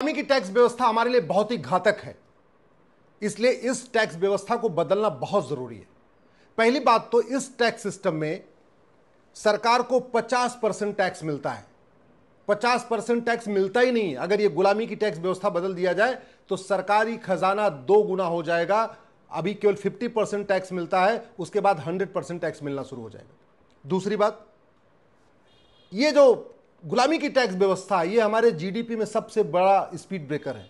economy की tax व्यवस्था हमारे लिए बहुत ही घातक है इसलिए इस टैक्स व्यवस्था को बदलना बहुत ज़रूरी है पहली बात तो इस टैक्स सिस्टम में सरकार को 50 परसेंट टैक्स मिलता है 50 परसेंट टैक्स मिलता ही नहीं अगर ये गुलामी की टैक्स व्यवस्था बदल दिया जाए तो सरकारी खजाना दो गुना हो जाएगा अभी केवल 50 परसेंट टैक्स मिलता है उसके बाद 100 परसेंट टैक्स मिलना शुरू हो जाएगा दूसरी बात ये जो गुलामी की टैक्स व्यवस्था ये हमारे जीडीपी में सबसे बड़ा स्पीड ब्रेकर है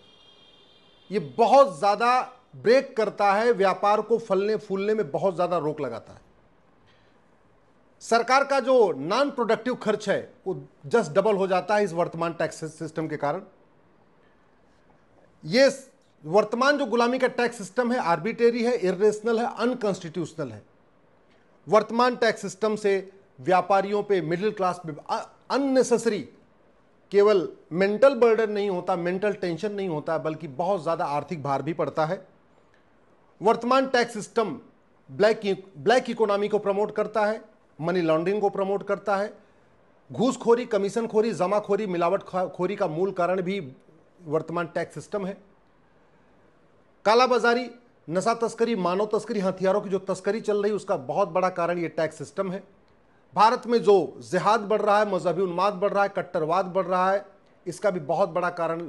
ये बहुत ज़्यादा ब्रेक करता है व्यापार को फलने फूलने में बहुत ज़्यादा रोक लगाता है सरकार का जो नॉन प्रोडक्टिव खर्च है वो जस्ट डबल हो जाता है इस वर्तमान टैक्स सिस्टम के कारण ये वर्तमान जो गुलामी का टैक्स सिस्टम है आर्बिटेरी है इरेशनल है अनकॉन्स्टिट्यूशनल है वर्तमान टैक्स सिस्टम से व्यापारियों पे मिडिल क्लास पे अननेसेसरी केवल मेंटल बर्डन नहीं होता मेंटल टेंशन नहीं होता बल्कि बहुत ज़्यादा आर्थिक भार भी पड़ता है वर्तमान tax system black black economy को प्रमोट करता है मनी लॉन्ड्रिंग को प्रमोट करता है घूसखोरी कमीशनखोरी जमाखोरी मिलावट खोरी का मूल कारण भी वर्तमान टैक्स सिस्टम है कालाबाजारी नशा तस्करी मानव तस्करी हथियारों की जो तस्करी चल रही उसका बहुत बड़ा कारण ये टैक्स सिस्टम है भारत में जो जिहाद बढ़ रहा है मजहबी उन्माद बढ़ रहा है कट्टरवाद बढ़ रहा है इसका भी बहुत बड़ा कारण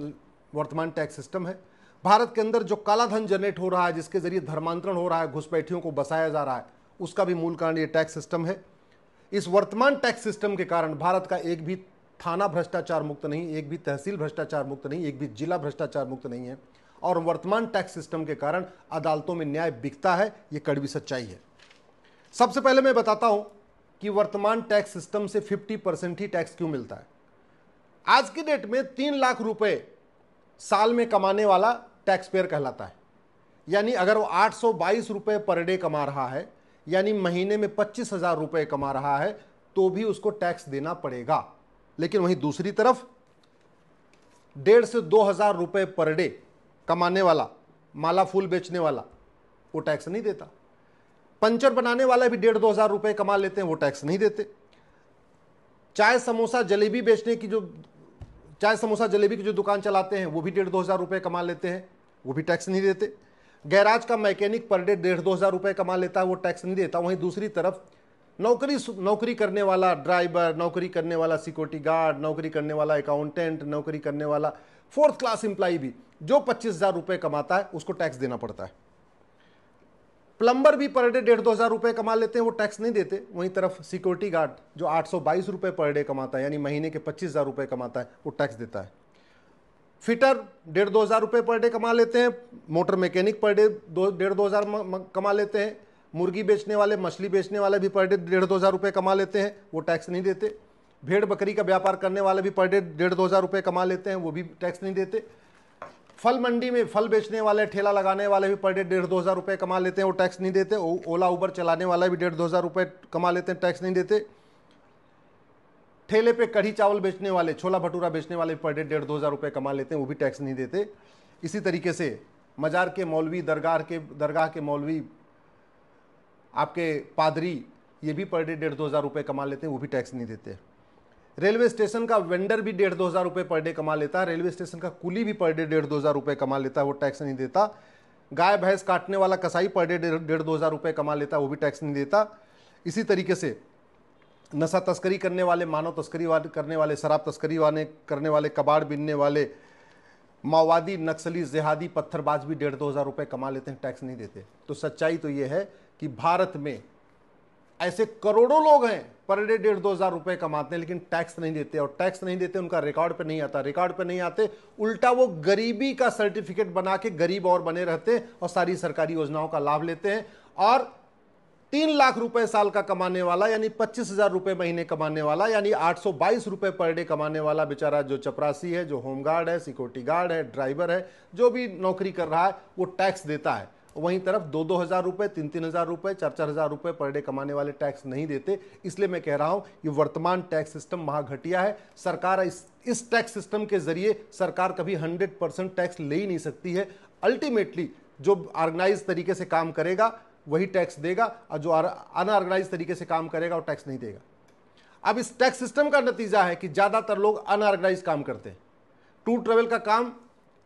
वर्तमान टैक्स सिस्टम है भारत के अंदर जो काला धन जनरेट हो रहा है जिसके जरिए धर्मांतरण हो रहा है घुसपैठियों को बसाया जा रहा है उसका भी मूल कारण ये टैक्स सिस्टम है इस वर्तमान टैक्स सिस्टम के कारण भारत का एक भी थाना भ्रष्टाचार मुक्त नहीं एक भी तहसील भ्रष्टाचार मुक्त नहीं एक भी जिला भ्रष्टाचार मुक्त नहीं है और वर्तमान टैक्स सिस्टम के कारण अदालतों में न्याय बिकता है ये कड़वी सच्चाई है सबसे पहले मैं बताता हूँ कि वर्तमान टैक्स सिस्टम से 50 परसेंट ही टैक्स क्यों मिलता है आज की डेट में तीन लाख रुपए साल में कमाने वाला टैक्स पेयर कहलाता है यानी अगर वो आठ सौ बाईस रुपये पर डे कमा रहा है यानी महीने में पच्चीस हज़ार रुपये कमा रहा है तो भी उसको टैक्स देना पड़ेगा लेकिन वहीं दूसरी तरफ डेढ़ से दो हज़ार रुपये पर डे कमाने वाला माला फूल बेचने वाला वो टैक्स नहीं देता पंचर बनाने वाला भी डेढ़ दो हज़ार रुपये कमा लेते हैं वो टैक्स नहीं देते चाय समोसा जलेबी बेचने की जो चाय समोसा जलेबी की जो दुकान चलाते हैं वो भी डेढ़ दो हज़ार रुपये कमा लेते हैं वो भी टैक्स नहीं देते गैराज का मैकेनिक पर डे डेढ़ दो हज़ार रुपये कमा लेता है वो टैक्स नहीं देता वहीं दूसरी तरफ नौकरी नौकरी करने वाला ड्राइवर नौकरी करने वाला सिक्योरिटी गार्ड नौकरी करने वाला अकाउंटेंट नौकरी करने वाला फोर्थ क्लास एम्प्लाई भी जो पच्चीस हज़ार रुपये कमाता है उसको टैक्स देना पड़ता है प्लम्बर भी पर डे डेढ़ दो हज़ार रुपये कमा लेते हैं वो टैक्स नहीं देते वहीं तरफ सिक्योरिटी गार्ड जो आठ सौ बाईस रुपये पर डे कमाता है यानी महीने के पच्चीस हज़ार रुपये कमाता है वो टैक्स देता है फिटर डेढ़ दो हज़ार रुपये पर डे कमा लेते हैं मोटर मैकेनिक पर डे दो डेढ़ दो हज़ार कमा लेते हैं मुर्गी बेचने वाले मछली बेचने वाले भी पर डे डेढ़ दो हज़ार रुपये कमा लेते हैं वो टैक्स नहीं देते भेड़ बकरी का व्यापार करने वाले भी पर डे डेढ़ दो हज़ार रुपये कमा लेते हैं वो भी टैक्स नहीं देते फल मंडी में फल बेचने वाले ठेला लगाने वाले भी पर डे डेढ़ दो हज़ार रुपये कमा लेते हैं वो टैक्स नहीं देते ओला उबर चलाने वाला भी डेढ़ दो हज़ार रुपये कमा लेते हैं टैक्स नहीं देते ठेले पे कढ़ी चावल बेचने वाले छोला भटूरा बेचने वाले पर डे डेढ़ दो हज़ार रुपये कमा लेते हैं वो भी टैक्स नहीं देते इसी तरीके से मज़ार के मौलवी दरगाह के दरगाह के मौलवी आपके पादरी ये भी पर डे डेढ़ दो हज़ार रुपये कमा लेते हैं वो भी टैक्स नहीं देते रेलवे स्टेशन का वेंडर भी डेढ़ दो हज़ार रुपये पर डे कमा लेता है रेलवे स्टेशन का कुली भी पर डे डेढ़ दो हज़ार रुपये कमा लेता है वो टैक्स नहीं देता गाय भैंस काटने वाला कसाई पर डे डेढ़ दो हज़ार रुपये कमा लेता है वो भी टैक्स नहीं देता इसी तरीके से नशा तस्करी करने वाले मानव तस्करी करने वाले शराब तस्करी वाले करने वाले कबाड़ बीनने वाले माओवादी नक्सली जिहादी पत्थरबाज भी डेढ़ दो हज़ार रुपये कमा लेते हैं टैक्स नहीं देते तो सच्चाई तो ये है कि भारत में ऐसे करोड़ों लोग हैं पर डे डेढ़ दो हज़ार रुपये कमाते हैं लेकिन टैक्स नहीं देते और टैक्स नहीं देते उनका रिकॉर्ड पे नहीं आता रिकॉर्ड पे नहीं आते उल्टा वो गरीबी का सर्टिफिकेट बना के गरीब और बने रहते हैं और सारी सरकारी योजनाओं का लाभ लेते हैं और तीन लाख रुपए साल का कमाने वाला यानी पच्चीस हज़ार रुपये महीने कमाने वाला यानी आठ सौ बाईस रुपये पर डे कमाने वाला बेचारा जो चपरासी है जो होमगार्ड है सिक्योरिटी गार्ड है ड्राइवर है जो भी नौकरी कर रहा है वो टैक्स देता है वहीं तरफ दो दो हज़ार रुपये तीन तीन हज़ार रुपये चार चार हज़ार रुपये पर डे कमाने वाले टैक्स नहीं देते इसलिए मैं कह रहा हूं ये वर्तमान टैक्स सिस्टम महाघटिया है सरकार इस इस टैक्स सिस्टम के जरिए सरकार कभी हंड्रेड परसेंट टैक्स ले ही नहीं सकती है अल्टीमेटली जो ऑर्गेनाइज तरीके से काम करेगा वही टैक्स देगा और जो अनऑर्गेनाइज तरीके से काम करेगा वो टैक्स नहीं देगा अब इस टैक्स सिस्टम का नतीजा है कि ज़्यादातर लोग अनऑर्गेनाइज काम करते हैं टूर ट्रेवल का काम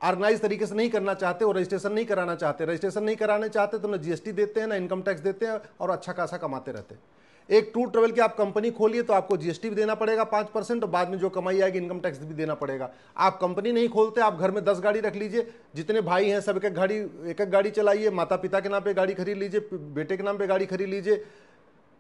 ऑर्गेनाइज तरीके से नहीं करना चाहते और रजिस्ट्रेशन नहीं कराना चाहते रजिस्ट्रेशन नहीं कराना चाहते तो ना जीएसटी देते हैं ना इनकम टैक्स देते हैं और अच्छा खासा कमाते रहते हैं एक टूर ट्रेवल की आप कंपनी खोलिए तो आपको जीएसटी भी देना पड़ेगा पाँच परसेंट और बाद में जो कमाई आएगी इनकम टैक्स भी देना पड़ेगा आप कंपनी नहीं खोलते आप घर में दस गाड़ी रख लीजिए जितने भाई हैं सब एक गाड़ी एक एक गाड़ी चलाइए माता पिता के नाम पर गाड़ी खरीद लीजिए बेटे के नाम पर गाड़ी खरीद लीजिए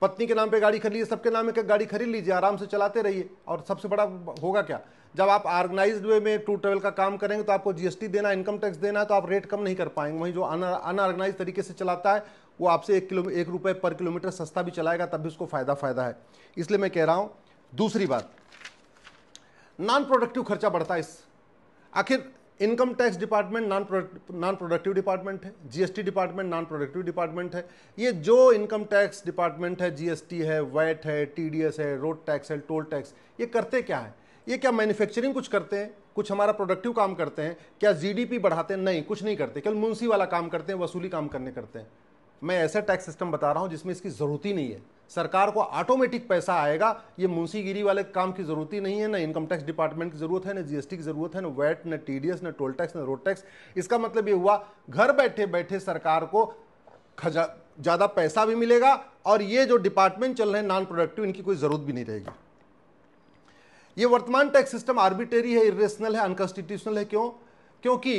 पत्नी के नाम पे गाड़ी खरीद लीजिए सबके नाम पे गाड़ी खरीद लीजिए आराम से चलाते रहिए और सबसे बड़ा होगा क्या जब आप ऑर्गेनाइज्ड वे में टूर ट्रेवल का काम करेंगे तो आपको जीएसटी देना इनकम टैक्स देना है तो आप रेट कम नहीं कर पाएंगे वहीं जो अनऑर्गेनाइज तरीके से चलाता है वो आपसे एक किलो एक रुपये पर किलोमीटर सस्ता भी चलाएगा तब भी उसको फ़ायदा फ़ायदा है इसलिए मैं कह रहा हूँ दूसरी बात नॉन प्रोडक्टिव खर्चा बढ़ता है इस आखिर income tax department non non productive department है GST department non productive department है ये जो इनकम टैक्स डिपार्टमेंट है जीएसटी है वैट है टीडीएस है रोड टैक्स है टोल टैक्स ये करते क्या है ये क्या मैन्युफैक्चरिंग कुछ करते हैं कुछ हमारा प्रोडक्टिव काम करते हैं क्या जीडीपी बढ़ाते हैं नहीं कुछ नहीं करते केवल मुंशी वाला काम करते हैं वसूली काम करने करते हैं मैं ऐसा टैक्स सिस्टम बता रहा हूँ जिसमें इसकी ज़रूरत ही नहीं है सरकार को ऑटोमेटिक पैसा आएगा ये मुंशीगिरी वाले काम की जरूरत ही नहीं है ना इनकम टैक्स डिपार्टमेंट की जरूरत है ना जीएसटी की जरूरत है ना वैट ना टीडीएस ना टोल टैक्स ना रोड टैक्स इसका मतलब ये हुआ घर बैठे बैठे सरकार को ज़्यादा पैसा भी मिलेगा और ये जो डिपार्टमेंट चल रहे हैं नॉन प्रोडक्टिव इनकी कोई ज़रूरत भी नहीं रहेगी ये वर्तमान टैक्स सिस्टम आर्बिटरी है इरेशनल है अनकॉन्स्टिट्यूशनल है क्यों क्योंकि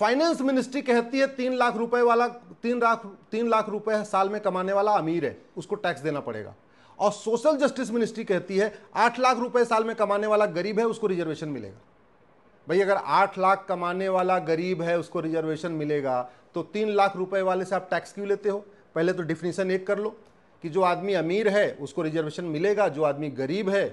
फाइनेंस मिनिस्ट्री कहती है तीन लाख रुपए वाला तीन लाख तीन लाख रुपए साल में कमाने वाला अमीर है उसको टैक्स देना पड़ेगा और सोशल जस्टिस मिनिस्ट्री कहती है आठ लाख रुपए साल में कमाने वाला गरीब है उसको रिजर्वेशन मिलेगा भाई अगर आठ लाख कमाने वाला गरीब है उसको रिजर्वेशन मिलेगा तो तीन लाख रुपए वाले से आप टैक्स क्यों लेते हो पहले तो डिफिनीसन एक कर लो कि जो आदमी अमीर है उसको रिजर्वेशन मिलेगा जो आदमी गरीब है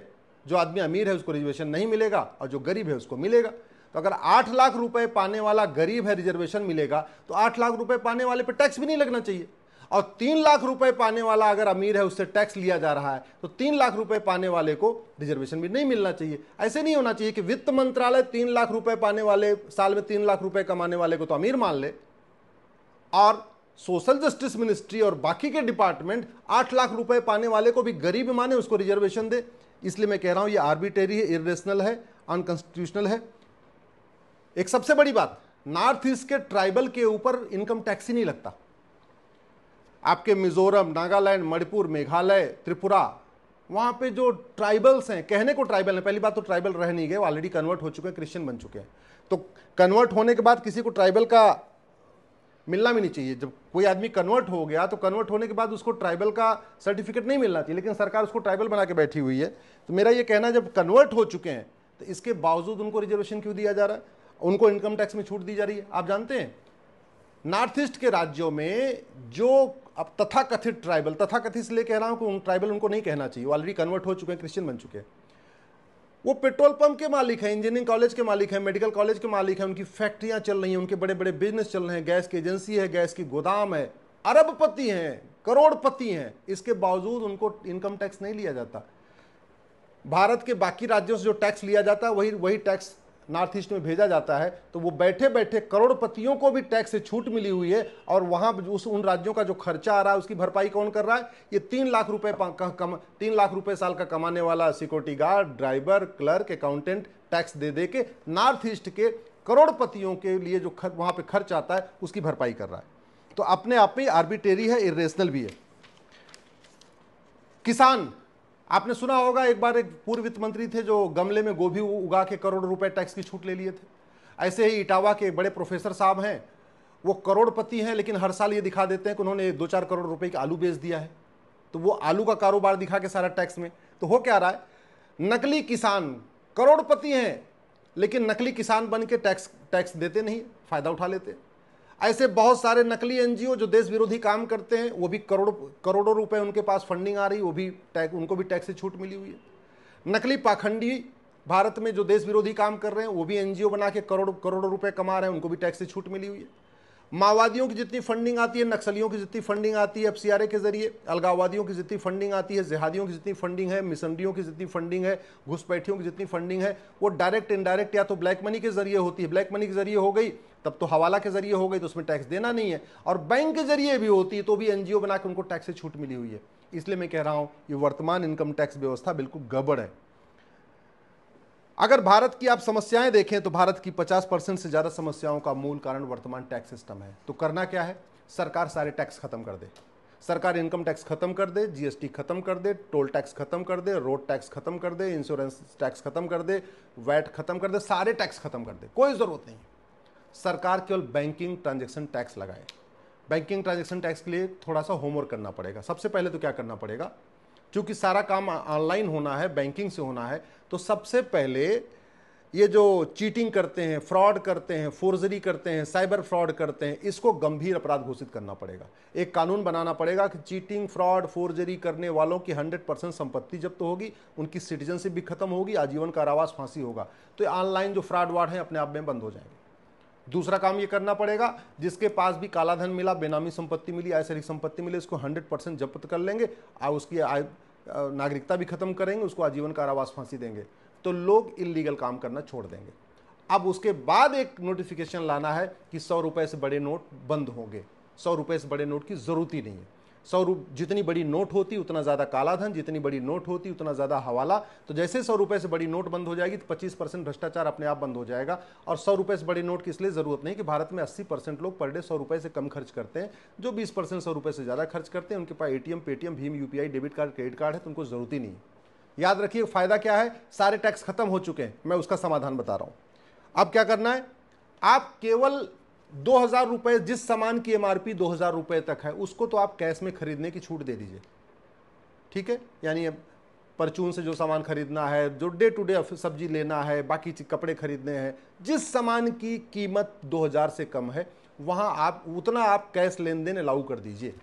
जो आदमी अमीर है उसको रिजर्वेशन नहीं मिलेगा और जो गरीब है उसको मिलेगा तो अगर आठ लाख रुपए पाने वाला गरीब है रिजर्वेशन मिलेगा तो आठ लाख रुपए पाने वाले पे टैक्स भी नहीं लगना चाहिए और तीन लाख रुपए पाने वाला अगर अमीर है उससे टैक्स लिया जा रहा है तो तीन लाख रुपए पाने वाले को रिजर्वेशन भी नहीं मिलना चाहिए ऐसे नहीं होना चाहिए कि वित्त मंत्रालय तीन लाख रुपए पाने वाले साल में तीन लाख रुपए कमाने वाले को तो अमीर मान ले और सोशल जस्टिस मिनिस्ट्री और बाकी के डिपार्टमेंट आठ लाख रुपए पाने वाले को भी गरीब माने उसको रिजर्वेशन दे इसलिए मैं कह रहा हूं ये आर्बिटेरी है इरेशनल है अनकॉन्स्टिट्यूशनल है एक सबसे बड़ी बात नॉर्थ ईस्ट के ट्राइबल के ऊपर इनकम टैक्स ही नहीं लगता आपके मिजोरम नागालैंड मणिपुर मेघालय त्रिपुरा वहां पे जो ट्राइबल्स हैं कहने को ट्राइबल हैं पहली बात तो ट्राइबल रह नहीं गए ऑलरेडी कन्वर्ट हो चुके हैं क्रिश्चियन बन चुके हैं तो कन्वर्ट होने के बाद किसी को ट्राइबल का मिलना भी नहीं चाहिए जब कोई आदमी कन्वर्ट हो गया तो कन्वर्ट होने के बाद उसको ट्राइबल का सर्टिफिकेट नहीं मिलना चाहिए लेकिन सरकार उसको ट्राइबल बना के बैठी हुई है तो मेरा ये कहना जब कन्वर्ट हो चुके हैं तो इसके बावजूद उनको रिजर्वेशन क्यों दिया जा रहा है उनको इनकम टैक्स में छूट दी जा रही है आप जानते हैं नॉर्थ ईस्ट के राज्यों में जो अब तथाकथित ट्राइबल तथाकथित इसलिए कह रहा हूं कि उन ट्राइबल उनको नहीं कहना चाहिए वो ऑलरेडी कन्वर्ट हो चुके हैं क्रिश्चियन बन चुके हैं वो पेट्रोल पंप के मालिक हैं इंजीनियरिंग कॉलेज के मालिक हैं मेडिकल कॉलेज के मालिक हैं उनकी फैक्ट्रियाँ चल रही हैं उनके बड़े बड़े बिजनेस चल रहे हैं गैस की एजेंसी है गैस की गोदाम है अरबपति हैं करोड़पति हैं इसके बावजूद उनको इनकम टैक्स नहीं लिया जाता भारत के बाकी राज्यों से जो टैक्स लिया जाता है वही वही टैक्स नॉर्थ ईस्ट में भेजा जाता है तो वो बैठे बैठे करोड़पतियों को भी टैक्स से छूट मिली हुई है और वहाँ उस उन राज्यों का जो खर्चा आ रहा है उसकी भरपाई कौन कर रहा है ये तीन लाख रुपये कम तीन लाख रुपये साल का कमाने वाला security guard driver clerk accountant tax दे दे के नॉर्थ ईस्ट के करोड़पतियों के लिए जो खर, वहाँ पर खर्च आता है उसकी भरपाई कर रहा है तो अपने आप में आर्बिटेरी है इरेशनल भी है किसान आपने सुना होगा एक बार एक पूर्व वित्त मंत्री थे जो गमले में गोभी उगा के करोड़ रुपए टैक्स की छूट ले लिए थे ऐसे ही इटावा के बड़े प्रोफेसर साहब हैं वो करोड़पति हैं लेकिन हर साल ये दिखा देते हैं कि उन्होंने दो चार करोड़ रुपए का आलू बेच दिया है तो वो आलू का कारोबार दिखा के सारा टैक्स में तो हो क्या रहा है नकली किसान करोड़पति हैं लेकिन नकली किसान बन के टैक्स टैक्स देते नहीं फ़ायदा उठा लेते हैं ऐसे बहुत सारे नकली एनजीओ जो देश विरोधी काम करते हैं वो भी करोड़ करोड़ों रुपए उनके पास फंडिंग आ रही वो भी टैक्स उनको भी टैक्स से छूट मिली हुई है नकली पाखंडी भारत में जो देश विरोधी काम कर रहे हैं वो भी एनजीओ बना के करोड़ करोड़ों रुपए कमा रहे हैं उनको भी टैक्स से छूट मिली हुई है माओवादियों की जितनी फंडिंग आती है नक्सलियों की जितनी फंडिंग आती है एफ के जरिए अलगाववादियों की जितनी फंडिंग आती है जिहादियों की जितनी फंडिंग है मिसनरियों की जितनी फंडिंग है घुसपैठियों की जितनी फंडिंग है वो डायरेक्ट इनडायरेक्ट या तो ब्लैक मनी के जरिए होती है ब्लैक मनी के जरिए हो गई तब तो हवाला के जरिए हो गई तो उसमें टैक्स देना नहीं है और बैंक के जरिए भी होती तो भी एनजीओ बना के उनको टैक्स से छूट मिली हुई है इसलिए मैं कह रहा हूं ये वर्तमान इनकम टैक्स व्यवस्था बिल्कुल गबड़ है अगर भारत की आप समस्याएं देखें तो भारत की 50 परसेंट से ज़्यादा समस्याओं का मूल कारण वर्तमान टैक्स सिस्टम है तो करना क्या है सरकार सारे टैक्स खत्म कर दे सरकार इनकम टैक्स खत्म कर दे जीएसटी खत्म कर दे टोल टैक्स खत्म कर दे रोड टैक्स खत्म कर दे इंश्योरेंस टैक्स खत्म कर दे वैट खत्म कर दे सारे टैक्स खत्म कर दे कोई ज़रूरत नहीं है सरकार केवल बैंकिंग ट्रांजेक्शन टैक्स लगाए बैंकिंग ट्रांजेक्शन टैक्स के लिए थोड़ा सा होमवर्क करना पड़ेगा सबसे पहले तो क्या करना पड़ेगा क्योंकि सारा काम ऑनलाइन होना है बैंकिंग से होना है तो सबसे पहले ये जो चीटिंग करते हैं फ्रॉड करते हैं फोर्जरी करते हैं साइबर फ्रॉड करते हैं इसको गंभीर अपराध घोषित करना पड़ेगा एक कानून बनाना पड़ेगा कि चीटिंग फ्रॉड फोर्जरी करने वालों की 100 परसेंट संपत्ति जब्त तो होगी उनकी सिटीजनशिप भी खत्म होगी आजीवन कारावास फांसी होगा तो ऑनलाइन जो फ्रॉड वार्ड है अपने आप में बंद हो जाएंगे दूसरा काम ये करना पड़ेगा जिसके पास भी कालाधन मिला बेनामी संपत्ति मिली आय सरिक संपत्ति मिली उसको हंड्रेड परसेंट जब्त कर लेंगे और उसकी आय नागरिकता भी खत्म करेंगे उसको आजीवन कारावास फांसी देंगे तो लोग इलीगल काम करना छोड़ देंगे अब उसके बाद एक नोटिफिकेशन लाना है कि सौ रुपये से बड़े नोट बंद होंगे सौ रुपये से बड़े नोट की ज़रूरत ही नहीं है सौ रुप जितनी बड़ी नोट होती उतना ज़्यादा कालाधन जितनी बड़ी नोट होती उतना ज़्यादा हवाला तो जैसे सौ रुपए से बड़ी नोट बंद हो जाएगी तो पच्चीस परसेंट भ्रष्टाचार अपने आप बंद हो जाएगा और सौ रुपये से बड़ी नोट की इसलिए ज़रूरत नहीं कि भारत में अस्सी परसेंट लोग पर डे सौ रुपये से कम खर्च करते हैं जो बीस परसेंट सौ रुपये से ज़्यादा खर्च करते हैं उनके पास ए पेटीएम भीम यू डेबिट कार्ड क्रेडिट कार्ड है तो उनको ज़रूरत ही नहीं याद रखिए फ़ायदा क्या है सारे टैक्स खत्म हो चुके हैं मैं उसका समाधान बता रहा हूँ अब क्या करना है आप केवल दो हज़ार रुपये जिस सामान की एमआरपी दो हज़ार रुपये तक है उसको तो आप कैश में खरीदने की छूट दे दीजिए ठीक है यानी परचून से जो सामान खरीदना है जो डे टू डे सब्जी लेना है बाकी कपड़े खरीदने हैं जिस सामान की कीमत 2000 से कम है वहाँ आप उतना आप कैश लेन देन अलाउ कर दीजिए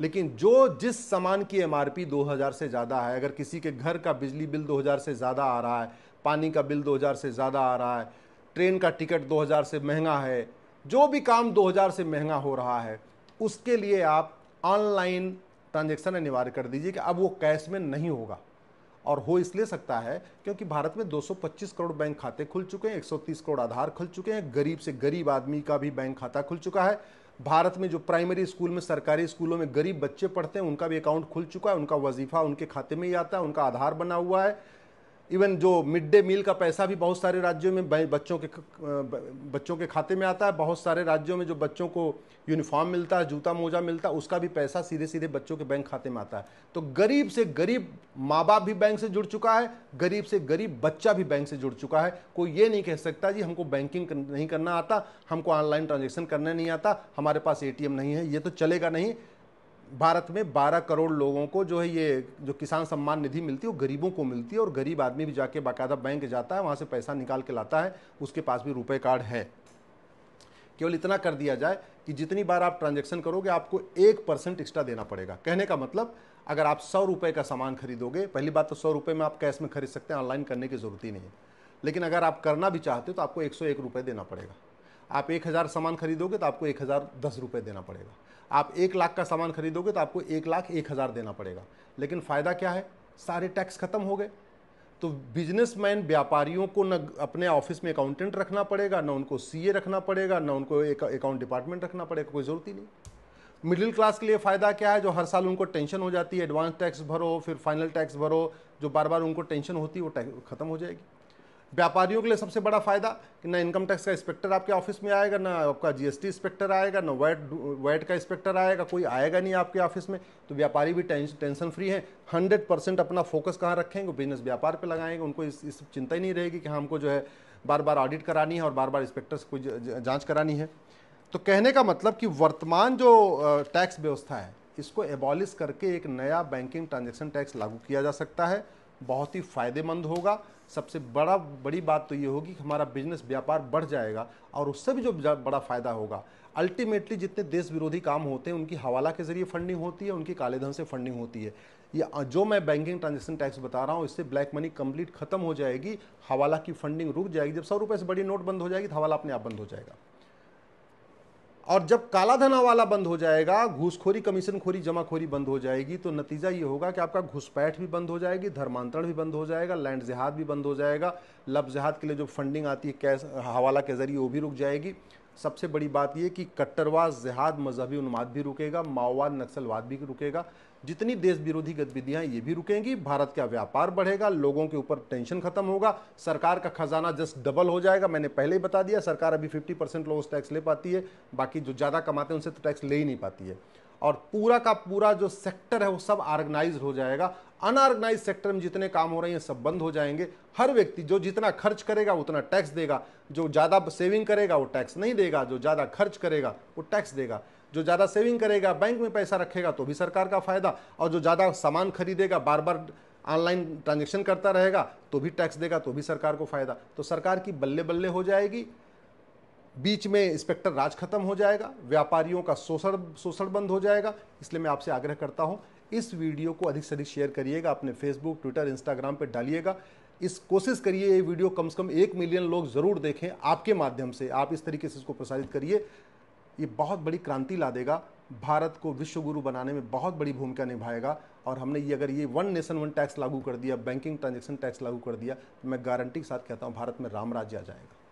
लेकिन जो जिस सामान की एमआरपी 2000 से ज़्यादा है अगर किसी के घर का बिजली बिल 2000 से ज़्यादा आ रहा है पानी का बिल 2000 से ज़्यादा आ रहा है ट्रेन का टिकट 2000 से महंगा है जो भी काम 2000 से महंगा हो रहा है उसके लिए आप ऑनलाइन ट्रांजेक्शन अनिवार्य कर दीजिए कि अब वो कैश में नहीं होगा और हो इसलिए सकता है क्योंकि भारत में 225 करोड़ बैंक खाते खुल चुके हैं 130 करोड़ आधार खुल चुके हैं गरीब से गरीब आदमी का भी बैंक खाता खुल चुका है भारत में जो प्राइमरी स्कूल में सरकारी स्कूलों में गरीब बच्चे पढ़ते हैं उनका भी अकाउंट खुल चुका है उनका वजीफा उनके खाते में ही आता है उनका आधार बना हुआ है इवन जो मिड डे मील का पैसा भी बहुत सारे राज्यों में बच्चों के बच्चों के खाते में आता है बहुत सारे राज्यों में जो बच्चों को यूनिफॉर्म मिलता है जूता मोजा मिलता है उसका भी पैसा सीधे सीधे बच्चों के बैंक खाते में आता है तो गरीब से गरीब माँ बाप भी बैंक से जुड़ चुका है गरीब से गरीब बच्चा भी बैंक से जुड़ चुका है कोई ये नहीं कह सकता जी हमको बैंकिंग नहीं करना आता हमको ऑनलाइन ट्रांजेक्शन करना नहीं आता हमारे पास ए नहीं है ये तो चलेगा नहीं भारत में 12 करोड़ लोगों को जो है ये जो किसान सम्मान निधि मिलती है वो गरीबों को मिलती है और गरीब आदमी भी जाके बाकायदा बैंक जाता है वहाँ से पैसा निकाल के लाता है उसके पास भी रुपए कार्ड है केवल इतना कर दिया जाए कि जितनी बार आप ट्रांजेक्शन करोगे आपको एक परसेंट एक्स्ट्रा देना पड़ेगा कहने का मतलब अगर आप सौ रुपये का सामान खरीदोगे पहली बात तो सौ रुपये में आप कैश में खरीद सकते हैं ऑनलाइन करने की ज़रूरत ही नहीं है लेकिन अगर आप करना भी चाहते हो तो आपको एक सौ एक रुपये देना पड़ेगा आप एक हज़ार सामान खरीदोगे तो आपको एक हज़ार दस रुपये देना पड़ेगा आप एक लाख का सामान खरीदोगे तो आपको एक लाख एक हज़ार देना पड़ेगा लेकिन फ़ायदा क्या है सारे टैक्स ख़त्म हो गए तो बिजनेसमैन व्यापारियों को न अपने ऑफिस में अकाउंटेंट रखना पड़ेगा ना उनको सीए रखना पड़ेगा ना उनको एक अकाउंट डिपार्टमेंट रखना पड़ेगा कोई ज़रूरत ही नहीं मिडिल क्लास के लिए फ़ायदा क्या है जो हर साल उनको टेंशन हो जाती है एडवांस टैक्स भरो फिर फाइनल टैक्स भरो जो बार बार उनको टेंशन होती है वो खत्म हो जाएगी व्यापारियों के लिए सबसे बड़ा फ़ायदा कि ना इनकम टैक्स का इंस्पेक्टर आपके ऑफिस में आएगा ना आपका जीएसटी इंस्पेक्टर आएगा ना वैट वैट का इंस्पेक्टर आएगा कोई आएगा नहीं आपके ऑफिस में तो व्यापारी भी टेंशन फ्री है हंड्रेड परसेंट अपना फोकस कहाँ रखेंगे बिजनेस व्यापार पर लगाएंगे उनको इस, इस चिंता ही नहीं रहेगी कि हमको जो है बार बार ऑडिट करानी है और बार बार इंस्पेक्टर से कोई जाँच करानी है तो कहने का मतलब कि वर्तमान जो टैक्स व्यवस्था है इसको एबॉलिश करके एक नया बैंकिंग ट्रांजेक्शन टैक्स लागू किया जा सकता है बहुत ही फ़ायदेमंद होगा सबसे बड़ा बड़ी बात तो ये होगी कि हमारा बिजनेस व्यापार बढ़ जाएगा और उससे भी जो बड़ा फ़ायदा होगा अल्टीमेटली जितने देश विरोधी काम होते हैं उनकी हवाला के ज़रिए फंडिंग होती है उनकी कालेधन से फंडिंग होती है ये जो मैं बैंकिंग ट्रांजेक्शन टैक्स बता रहा हूँ इससे ब्लैक मनी कंप्लीट खत्म हो जाएगी हवाला की फंडिंग रुक जाएगी जब सौ रुपये से बड़ी नोट बंद हो जाएगी तो हवाला अपने आप बंद हो जाएगा और जब काला धना वाला बंद हो जाएगा घूसखोरी कमीशन खोरी जमाखोरी बंद हो जाएगी तो नतीजा ये होगा कि आपका घुसपैठ भी बंद हो जाएगी धर्मांतरण भी बंद हो जाएगा लैंड जिहाद भी बंद हो जाएगा लब जिहाद के लिए जो फंडिंग आती है कैश हवाला के जरिए वो भी रुक जाएगी सबसे बड़ी बात यह कि कट्टरवाद जिहाद मजहबी उन्माद भी रुकेगा माओवाद नक्सलवाद भी रुकेगा जितनी देश विरोधी गतिविधियां ये भी रुकेंगी भारत का व्यापार बढ़ेगा लोगों के ऊपर टेंशन खत्म होगा सरकार का खजाना जस्ट डबल हो जाएगा मैंने पहले ही बता दिया सरकार अभी 50 परसेंट लोग टैक्स ले पाती है बाकी जो ज़्यादा कमाते हैं उनसे तो टैक्स ले ही नहीं पाती है और पूरा का पूरा जो सेक्टर है वो सब ऑर्गेनाइज हो जाएगा अनऑर्गेनाइज सेक्टर में जितने काम हो रहे हैं सब बंद हो जाएंगे हर व्यक्ति जो जितना खर्च करेगा उतना टैक्स देगा जो ज़्यादा सेविंग करेगा वो टैक्स नहीं देगा जो ज़्यादा खर्च करेगा वो टैक्स देगा जो ज़्यादा सेविंग करेगा बैंक में पैसा रखेगा तो भी सरकार का फ़ायदा और जो ज़्यादा सामान खरीदेगा बार बार ऑनलाइन ट्रांजेक्शन करता रहेगा तो भी टैक्स देगा तो भी सरकार को फ़ायदा तो सरकार की बल्ले बल्ले हो जाएगी बीच में इंस्पेक्टर राज खत्म हो जाएगा व्यापारियों का शोषण शोषण बंद हो जाएगा इसलिए मैं आपसे आग्रह करता हूँ इस वीडियो को अधिक से अधिक शेयर करिएगा अपने फेसबुक ट्विटर इंस्टाग्राम पर डालिएगा इस कोशिश करिए ये वीडियो कम से कम एक मिलियन लोग ज़रूर देखें आपके माध्यम से आप इस तरीके से इसको प्रसारित करिए ये बहुत बड़ी क्रांति ला देगा भारत को विश्व गुरु बनाने में बहुत बड़ी भूमिका निभाएगा और हमने ये अगर ये वन नेशन वन टैक्स लागू कर दिया बैंकिंग ट्रांजेक्शन टैक्स लागू कर दिया तो मैं गारंटी के साथ कहता हूँ भारत में राम राज्य आ जाएगा